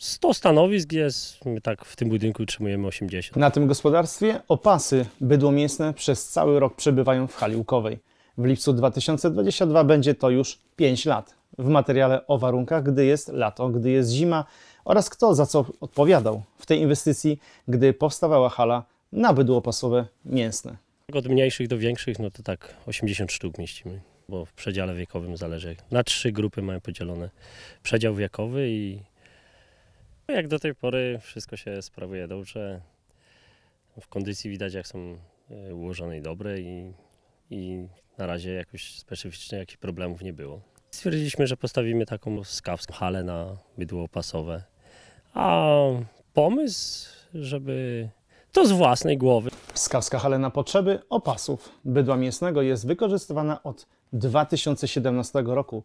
100 stanowisk jest, my tak w tym budynku utrzymujemy 80. Na tym gospodarstwie opasy bydło mięsne przez cały rok przebywają w hali łukowej. W lipcu 2022 będzie to już 5 lat. W materiale o warunkach, gdy jest lato, gdy jest zima oraz kto za co odpowiadał w tej inwestycji, gdy powstawała hala na bydło pasowe mięsne. Od mniejszych do większych, no to tak 80 sztuk mieścimy bo w przedziale wiekowym zależy. Na trzy grupy mamy podzielone przedział wiekowy i jak do tej pory wszystko się sprawuje dobrze. W kondycji widać jak są e, ułożone i dobre i, i na razie jakoś specyficznie jakichś problemów nie było. Stwierdziliśmy, że postawimy taką skawską halę na bydło pasowe. A pomysł, żeby to z własnej głowy. Skawska halena potrzeby opasów bydła mięsnego jest wykorzystywana od 2017 roku.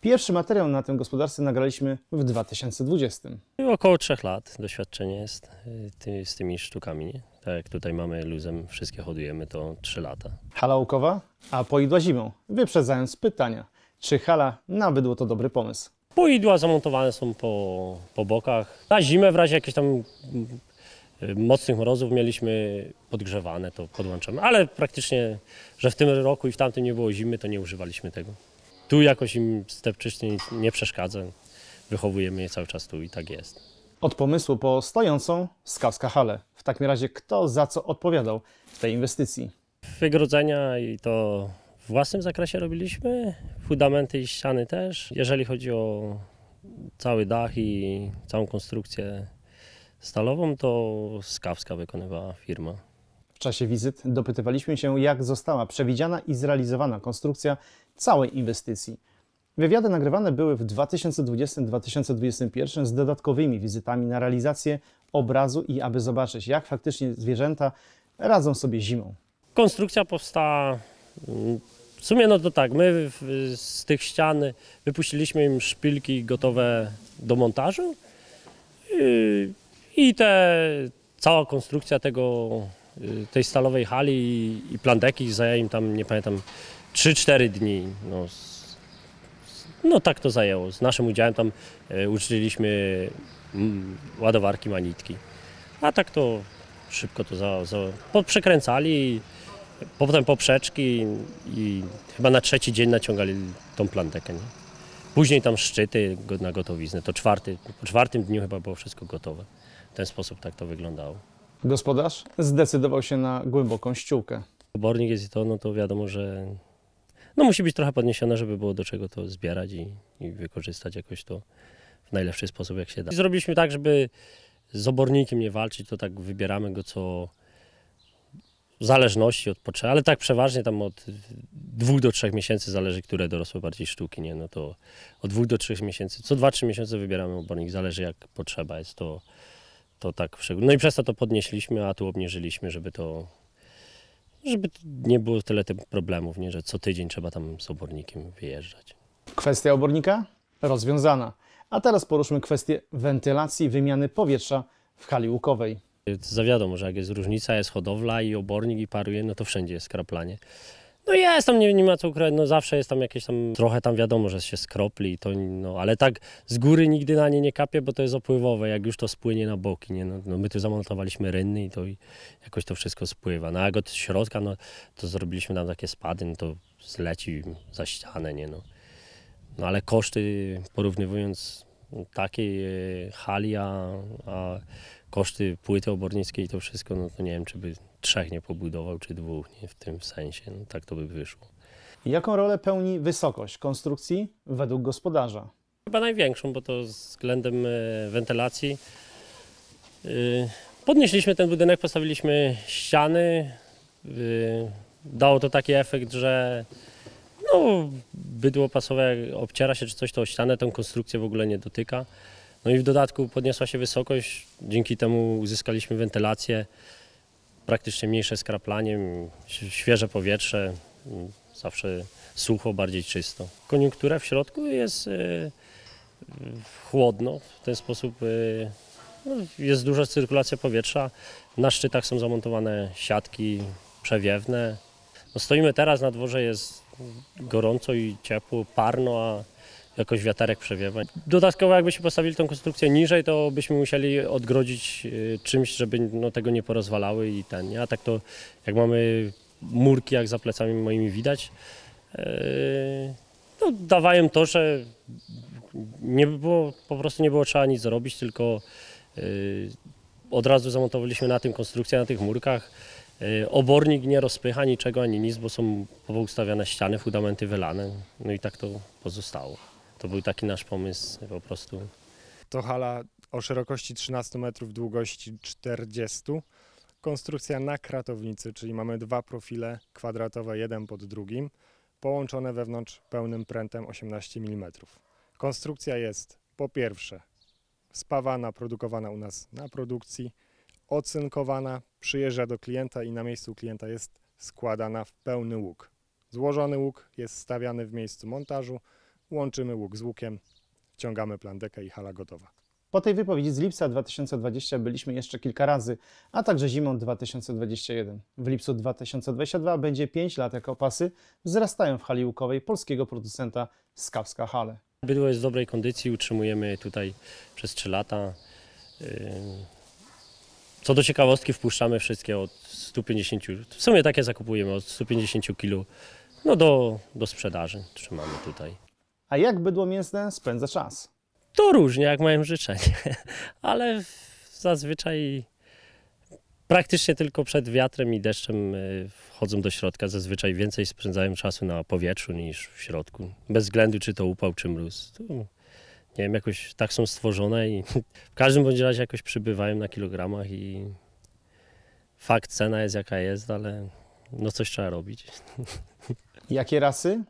Pierwszy materiał na tym gospodarstwie nagraliśmy w 2020. Około trzech lat doświadczenie jest y, z tymi sztukami. Nie? Tak jak tutaj mamy luzem, wszystkie hodujemy to 3 lata. Hala łukowa, a poidła zimą, wyprzedzając pytania, czy hala na bydło to dobry pomysł. Poidła zamontowane są po, po bokach. Na zimę w razie jakiejś tam mocnych mrozów mieliśmy podgrzewane, to podłączamy, ale praktycznie, że w tym roku i w tamtym nie było zimy, to nie używaliśmy tego. Tu jakoś im stepczycznie nie przeszkadza, wychowujemy je cały czas tu i tak jest. Od pomysłu po stojącą skawska halę. W takim razie kto za co odpowiadał w tej inwestycji? Wygrodzenia i to w własnym zakresie robiliśmy, fundamenty i ściany też. Jeżeli chodzi o cały dach i całą konstrukcję Stalową to Skawska wykonywała firma. W czasie wizyt dopytywaliśmy się, jak została przewidziana i zrealizowana konstrukcja całej inwestycji. Wywiady nagrywane były w 2020-2021 z dodatkowymi wizytami na realizację obrazu i aby zobaczyć, jak faktycznie zwierzęta radzą sobie zimą. Konstrukcja powstała w sumie no to tak, my z tych ścian wypuściliśmy im szpilki gotowe do montażu. I i te, cała konstrukcja tego, y, tej stalowej hali i, i plandeki zajęła im tam, nie pamiętam, 3-4 dni. No, no tak to zajęło. Z naszym udziałem tam y, uczyliśmy mm, ładowarki, manitki. A tak to szybko to za, za, poprzekręcali, potem poprzeczki i chyba na trzeci dzień naciągali tą plantekę. Nie? Później tam szczyty na gotowiznę. To czwarty, po czwartym dniu chyba było wszystko gotowe. W ten sposób tak to wyglądało. Gospodarz zdecydował się na głęboką ściółkę. Obornik jest i to, no to wiadomo, że no musi być trochę podniesione, żeby było do czego to zbierać i, i wykorzystać jakoś to w najlepszy sposób, jak się da. I zrobiliśmy tak, żeby z obornikiem nie walczyć, to tak wybieramy go co w zależności od potrzeby, ale tak przeważnie tam od dwóch do trzech miesięcy zależy, które dorosłe bardziej sztuki, nie? No to od dwóch do trzech miesięcy, co dwa, trzy miesiące wybieramy obornik, zależy jak potrzeba jest, to, to tak No i przez to to podnieśliśmy, a tu obniżyliśmy, żeby to, żeby nie było tyle tych problemów, nie? Że co tydzień trzeba tam z obornikiem wyjeżdżać. Kwestia obornika rozwiązana. A teraz poruszmy kwestię wentylacji, wymiany powietrza w hali łukowej. Zawiadomo, że jak jest różnica, jest hodowla i obornik i paruje, no to wszędzie jest skraplanie. No jest tam, nie, nie ma co ukryć, no zawsze jest tam jakieś tam, trochę tam wiadomo, że się skropli, to, no, ale tak z góry nigdy na nie nie kapie, bo to jest opływowe, jak już to spłynie na boki, nie? No, no my tu zamontowaliśmy rynny i to i jakoś to wszystko spływa, no a jak od środka, no to zrobiliśmy tam takie spady, no to zleci za ścianę, nie no. No ale koszty, porównywując takiej e, hali, a, a koszty płyty obornickiej i to wszystko, no to nie wiem, czy by trzech nie pobudował, czy dwóch, nie w tym sensie, no tak to by wyszło. Jaką rolę pełni wysokość konstrukcji według gospodarza? Chyba największą, bo to względem e, wentylacji. E, podnieśliśmy ten budynek, postawiliśmy ściany. E, dało to taki efekt, że no, bydło pasowe obciera się czy coś, to ścianę, tą konstrukcję w ogóle nie dotyka. No i w dodatku podniosła się wysokość, dzięki temu uzyskaliśmy wentylację, praktycznie mniejsze skraplanie, świeże powietrze, zawsze sucho, bardziej czysto. Koniunktura w środku jest y, chłodno, w ten sposób y, no, jest duża cyrkulacja powietrza. Na szczytach są zamontowane siatki przewiewne. No, stoimy teraz, na dworze jest gorąco i ciepło, parno, a jakoś wiatarek przewiewa. Dodatkowo jakbyśmy postawili tą konstrukcję niżej, to byśmy musieli odgrodzić y, czymś, żeby no, tego nie porozwalały i ten. A tak to jak mamy murki, jak za plecami moimi widać, y, no, dawałem to, że nie było, po prostu nie było trzeba nic zrobić, tylko y, od razu zamontowaliśmy na tym konstrukcję, na tych murkach. Obornik nie rozpycha niczego ani nic, bo są ustawiane ściany, fundamenty wylane. No i tak to pozostało. To był taki nasz pomysł po prostu. To hala o szerokości 13 metrów, długości 40. Konstrukcja na kratownicy, czyli mamy dwa profile kwadratowe, jeden pod drugim, połączone wewnątrz pełnym prętem 18 mm. Konstrukcja jest po pierwsze spawana, produkowana u nas na produkcji, ocynkowana, przyjeżdża do klienta i na miejscu klienta jest składana w pełny łuk. Złożony łuk jest stawiany w miejscu montażu, łączymy łuk z łukiem, wciągamy plandekę i hala gotowa. Po tej wypowiedzi z lipca 2020 byliśmy jeszcze kilka razy, a także zimą 2021. W lipcu 2022 będzie 5 lat jak opasy wzrastają w hali łukowej polskiego producenta Skawska Hale. Bydło jest w dobrej kondycji, utrzymujemy tutaj przez 3 lata. Yy, co do ciekawostki wpuszczamy wszystkie od 150, w sumie takie zakupujemy od 150 kg no do, do sprzedaży trzymamy tutaj. A jak bydło mięsne spędza czas? To różnie, jak mają życzenie, ale zazwyczaj praktycznie tylko przed wiatrem i deszczem y, wchodzą do środka. Zazwyczaj więcej spędzają czasu na powietrzu niż w środku. Bez względu, czy to upał, czy mróz. To, nie wiem, jakoś tak są stworzone i w każdym bądź razie jakoś przybywają na kilogramach i fakt, cena jest jaka jest, ale no coś trzeba robić. Jakie rasy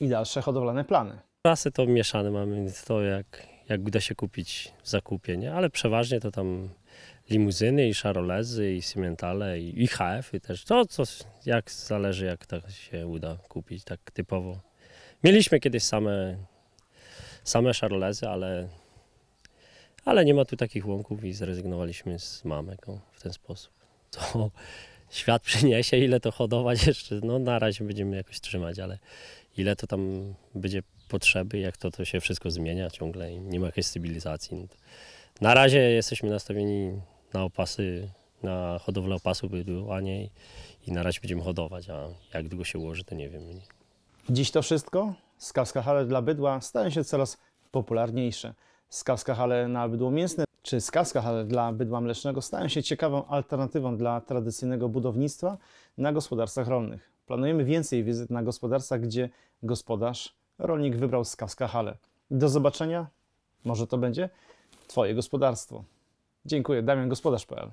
i dalsze hodowlane plany? Rasy to mieszane mamy, więc to jak, jak uda się kupić w zakupie, nie? ale przeważnie to tam limuzyny i szarolezy i simentale i, i HF-y też. To co, jak zależy, jak tak się uda kupić, tak typowo. Mieliśmy kiedyś same, same szarolezy, ale, ale nie ma tu takich łąków i zrezygnowaliśmy z mamek w ten sposób. To świat przyniesie, ile to hodować jeszcze, no na razie będziemy jakoś trzymać, ale ile to tam będzie potrzeby, jak to, to się wszystko zmienia ciągle i nie ma jakiejś stabilizacji. No na razie jesteśmy nastawieni na opasy, na hodowlę opasów bydłanie i na razie będziemy hodować, a jak długo się ułoży, to nie wiem. Dziś to wszystko. Skawskachale dla bydła stają się coraz popularniejsze. Skawskachale na bydło mięsne czy skawskachale dla bydła mlecznego stają się ciekawą alternatywą dla tradycyjnego budownictwa na gospodarstwach rolnych. Planujemy więcej wizyt na gospodarstwach, gdzie gospodarz rolnik wybrał skawska hale. Do zobaczenia, może to będzie Twoje gospodarstwo. Dziękuję, Damian Gospodarz.pl